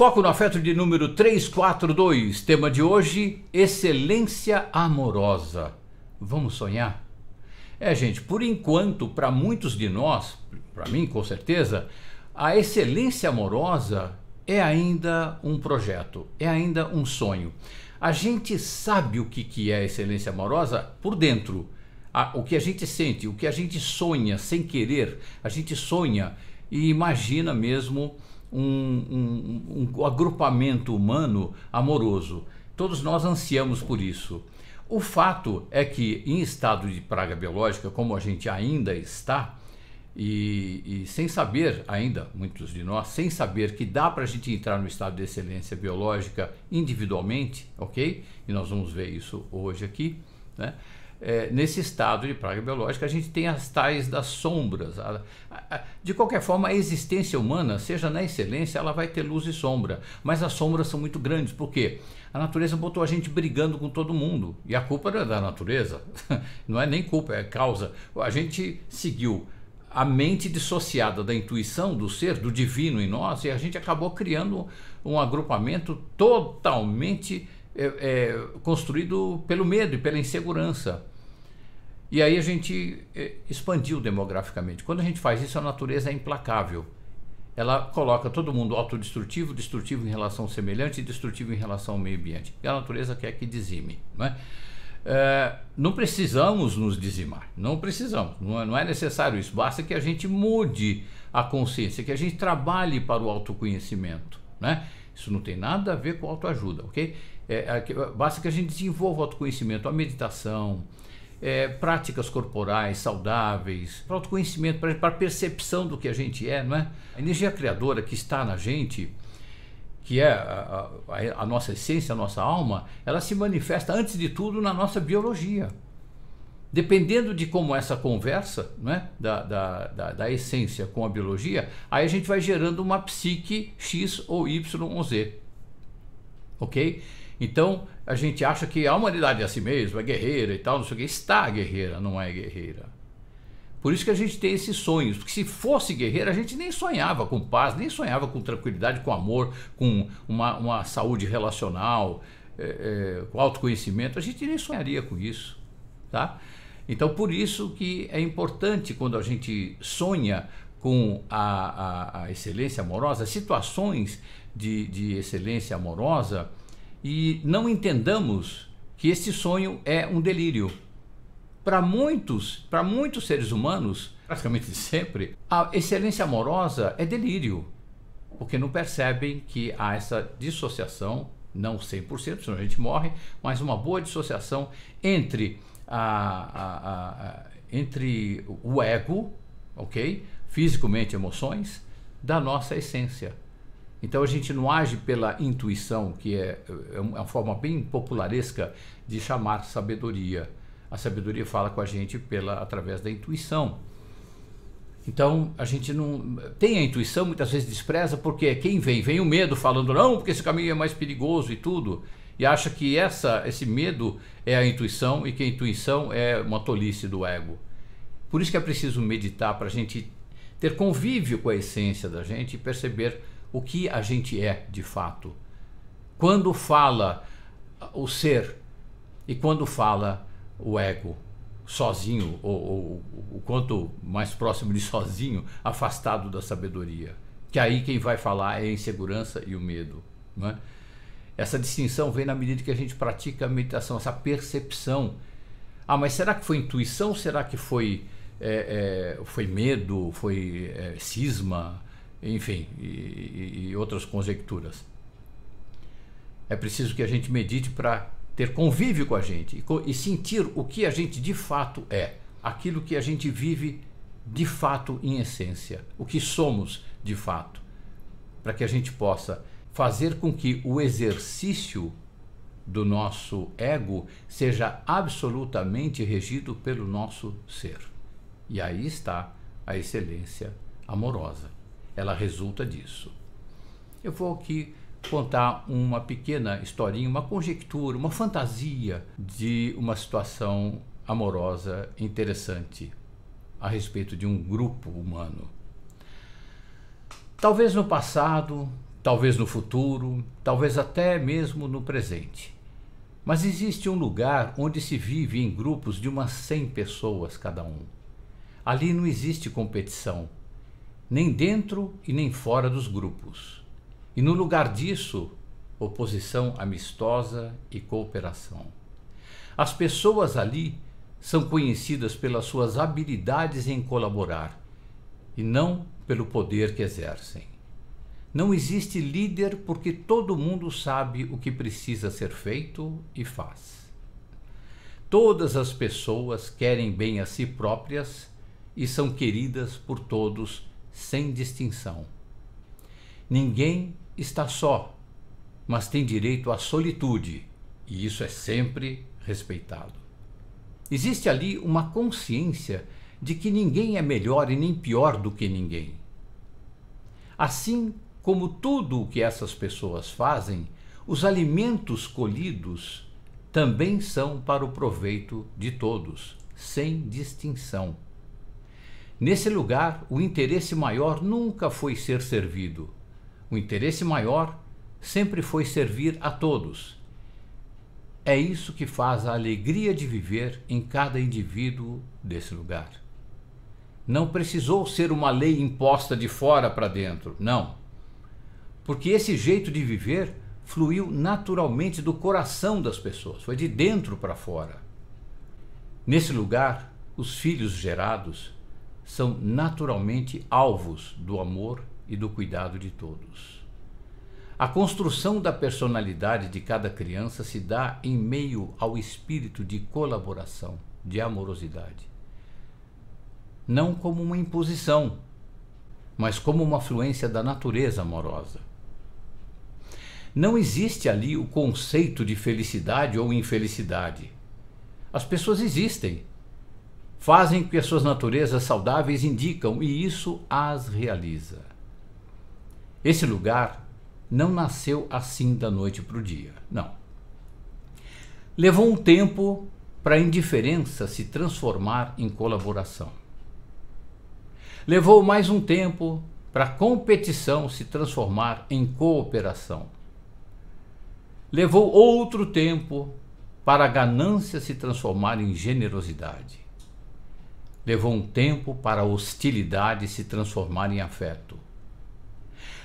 Foco no afeto de número 342. Tema de hoje: excelência amorosa. Vamos sonhar? É, gente, por enquanto, para muitos de nós, para mim com certeza, a excelência amorosa é ainda um projeto, é ainda um sonho. A gente sabe o que, que é excelência amorosa por dentro. A, o que a gente sente, o que a gente sonha sem querer, a gente sonha e imagina mesmo um, um, um agrupamento humano amoroso. Todos nós ansiamos por isso. O fato é que, em estado de praga biológica, como a gente ainda está, e, e sem saber ainda, muitos de nós, sem saber que dá para a gente entrar no estado de excelência biológica individualmente, ok? E nós vamos ver isso hoje aqui, né? É, nesse estado de praga biológica, a gente tem as tais das sombras. A, a, de qualquer forma, a existência humana, seja na excelência, ela vai ter luz e sombra, mas as sombras são muito grandes, porque a natureza botou a gente brigando com todo mundo, e a culpa não é da natureza, não é nem culpa, é causa. A gente seguiu a mente dissociada da intuição do ser, do divino em nós, e a gente acabou criando um agrupamento totalmente é, é, construído pelo medo e pela insegurança. E aí a gente eh, expandiu demograficamente. Quando a gente faz isso, a natureza é implacável. Ela coloca todo mundo autodestrutivo, destrutivo em relação ao semelhante e destrutivo em relação ao meio ambiente. E a natureza quer que dizime. Não, é? É, não precisamos nos dizimar, não precisamos, não é, não é necessário isso. Basta que a gente mude a consciência, que a gente trabalhe para o autoconhecimento. Né? Isso não tem nada a ver com autoajuda, ok? É, basta que a gente desenvolva o autoconhecimento, a meditação, é, práticas corporais saudáveis, para autoconhecimento, para a percepção do que a gente é, não é? A energia criadora que está na gente, que é a, a, a nossa essência, a nossa alma, ela se manifesta antes de tudo na nossa biologia. Dependendo de como essa conversa né, da, da, da, da essência com a biologia, aí a gente vai gerando uma psique X ou Y ou Z. Ok? Então, a gente acha que a humanidade é assim mesmo, é guerreira e tal, não sei o que. Está guerreira, não é guerreira. Por isso que a gente tem esses sonhos, porque se fosse guerreira, a gente nem sonhava com paz, nem sonhava com tranquilidade, com amor, com uma, uma saúde relacional, é, é, com autoconhecimento, a gente nem sonharia com isso, tá? Então, por isso que é importante quando a gente sonha com a, a, a excelência amorosa, situações de, de excelência amorosa, e não entendamos que este sonho é um delírio. Para muitos, para muitos seres humanos, praticamente sempre, a excelência amorosa é delírio, porque não percebem que há essa dissociação, não 100%, senão a gente morre, mas uma boa dissociação entre, a, a, a entre o ego, ok? Fisicamente emoções, da nossa essência. Então a gente não age pela intuição, que é, é, é uma forma bem popularesca de chamar sabedoria. A sabedoria fala com a gente pela através da intuição. Então a gente não tem a intuição, muitas vezes despreza, porque quem vem? Vem o medo falando não, porque esse caminho é mais perigoso e tudo, e acha que essa esse medo é a intuição e que a intuição é uma tolice do ego. Por isso que é preciso meditar para a gente ter convívio com a essência da gente e perceber o que a gente é de fato. Quando fala o ser e quando fala o ego, sozinho, ou, ou o quanto mais próximo de sozinho, afastado da sabedoria. Que aí quem vai falar é a insegurança e o medo. É? Essa distinção vem na medida que a gente pratica a meditação, essa percepção. Ah, mas será que foi intuição? Será que foi, é, é, foi medo? Foi é, cisma? enfim, e, e outras conjecturas. É preciso que a gente medite para ter convívio com a gente e, sentir o que a gente de fato é, aquilo que a gente vive de fato em essência, o que somos de fato, para que a gente possa fazer com que o exercício do nosso ego seja absolutamente regido pelo nosso ser. E aí está a excelência amorosa ela resulta disso. Eu vou aqui contar uma pequena historinha, uma conjectura, uma fantasia de uma situação amorosa interessante a respeito de um grupo humano. Talvez no passado, talvez no futuro, talvez até mesmo no presente. Mas existe um lugar onde se vive em grupos de umas 100 pessoas cada um. Ali não existe competição, nem dentro e nem fora dos grupos. E no lugar disso, oposição amistosa e cooperação. As pessoas ali são conhecidas pelas suas habilidades em colaborar e não pelo poder que exercem. Não existe líder porque todo mundo sabe o que precisa ser feito e faz. Todas as pessoas querem bem a si próprias e são queridas por todos sem distinção. Ninguém está só, mas tem direito à solitude, e isso é sempre respeitado. Existe ali uma consciência de que ninguém é melhor e nem pior do que ninguém. Assim como tudo o que essas pessoas fazem, os alimentos colhidos também são para o proveito de todos, sem distinção. Nesse lugar, o interesse maior nunca foi ser servido. O interesse maior sempre foi servir a todos. É isso que faz a alegria de viver em cada indivíduo desse lugar. Não precisou ser uma lei imposta de fora para dentro, não. Porque esse jeito de viver fluiu naturalmente do coração das pessoas, foi de dentro para fora. Nesse lugar, os filhos gerados são naturalmente alvos do amor e do cuidado de todos. A construção da personalidade de cada criança se dá em meio ao espírito de colaboração, de amorosidade. Não como uma imposição, mas como uma fluência da natureza amorosa. Não existe ali o conceito de felicidade ou infelicidade. As pessoas existem, fazem que as suas naturezas saudáveis indicam e isso as realiza. Esse lugar não nasceu assim da noite para o dia, não. Levou um tempo para a indiferença se transformar em colaboração. Levou mais um tempo para a competição se transformar em cooperação. Levou outro tempo para a ganância se transformar em generosidade. Levou um tempo para a hostilidade se transformar em afeto.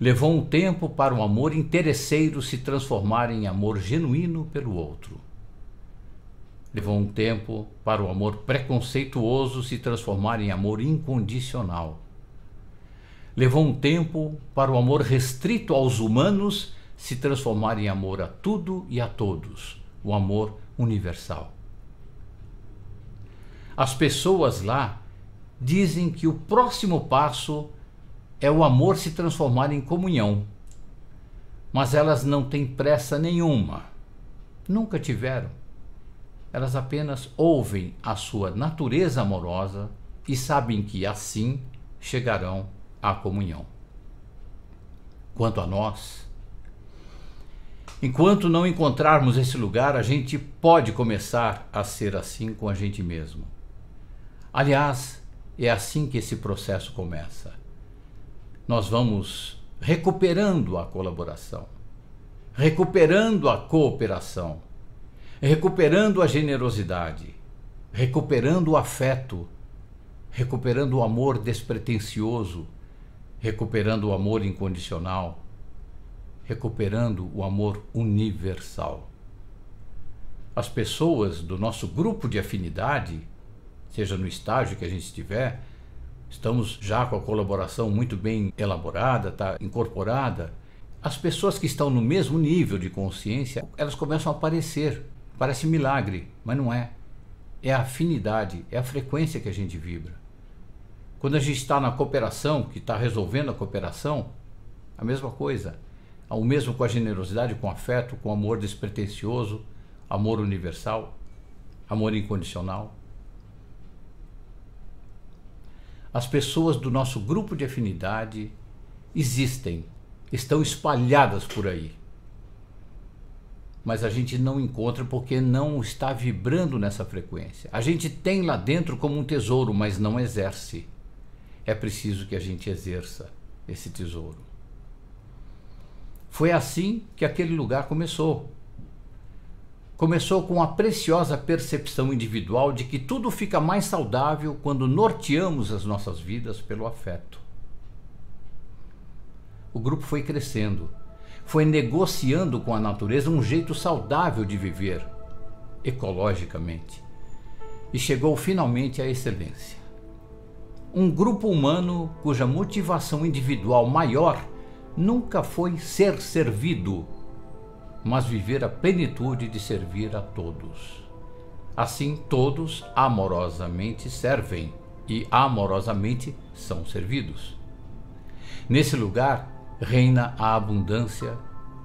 Levou um tempo para o amor interesseiro se transformar em amor genuíno pelo outro. Levou um tempo para o amor preconceituoso se transformar em amor incondicional. Levou um tempo para o amor restrito aos humanos se transformar em amor a tudo e a todos, o amor universal. As pessoas lá dizem que o próximo passo é o amor se transformar em comunhão. Mas elas não têm pressa nenhuma. Nunca tiveram. Elas apenas ouvem a sua natureza amorosa e sabem que assim chegarão à comunhão. Quanto a nós, enquanto não encontrarmos esse lugar, a gente pode começar a ser assim com a gente mesmo Aliás, é assim que esse processo começa. Nós vamos recuperando a colaboração, recuperando a cooperação, recuperando a generosidade, recuperando o afeto, recuperando o amor despretensioso, recuperando o amor incondicional, recuperando o amor universal. As pessoas do nosso grupo de afinidade seja no estágio que a gente estiver, estamos já com a colaboração muito bem elaborada, está incorporada. As pessoas que estão no mesmo nível de consciência, elas começam a aparecer. Parece milagre, mas não é. É a afinidade, é a frequência que a gente vibra. Quando a gente está na cooperação, que está resolvendo a cooperação, a mesma coisa. O mesmo com a generosidade, com afeto, com amor despretensioso, amor universal, amor incondicional as pessoas do nosso grupo de afinidade existem, estão espalhadas por aí. Mas a gente não encontra porque não está vibrando nessa frequência. A gente tem lá dentro como um tesouro, mas não exerce. É preciso que a gente exerça esse tesouro. Foi assim que aquele lugar começou começou com a preciosa percepção individual de que tudo fica mais saudável quando norteamos as nossas vidas pelo afeto. O grupo foi crescendo, foi negociando com a natureza um jeito saudável de viver, ecologicamente, e chegou finalmente à excelência. Um grupo humano cuja motivação individual maior nunca foi ser servido mas viver a plenitude de servir a todos. Assim, todos amorosamente servem e amorosamente são servidos. Nesse lugar reina a abundância,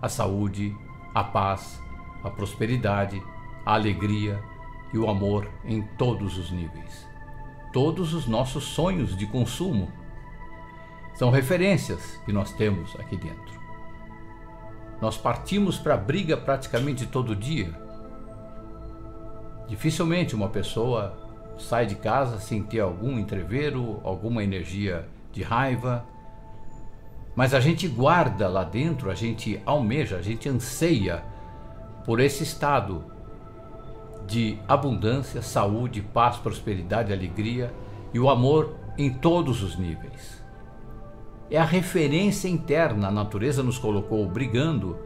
a saúde, a paz, a prosperidade, a alegria e o amor em todos os níveis. Todos os nossos sonhos de consumo são referências que nós temos aqui dentro. Nós partimos para a briga praticamente todo dia. Dificilmente uma pessoa sai de casa sem ter algum entrevero, alguma energia de raiva. Mas a gente guarda lá dentro, a gente almeja, a gente anseia por esse estado de abundância, saúde, paz, prosperidade, alegria e o amor em todos os níveis é a referência interna. A natureza nos colocou brigando,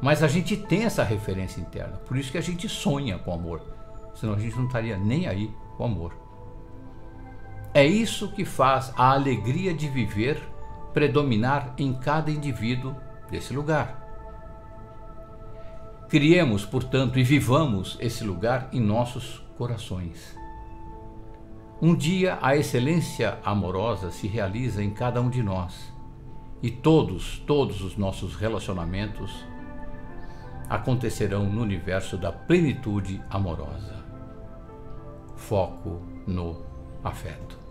mas a gente tem essa referência interna. Por isso que a gente sonha com amor. Senão a gente não estaria nem aí com amor. É isso que faz a alegria de viver predominar em cada indivíduo desse lugar. Criemos, portanto, e vivamos esse lugar em nossos corações. Um dia a excelência amorosa se realiza em cada um de nós e todos, todos os nossos relacionamentos acontecerão no universo da plenitude amorosa. Foco no afeto.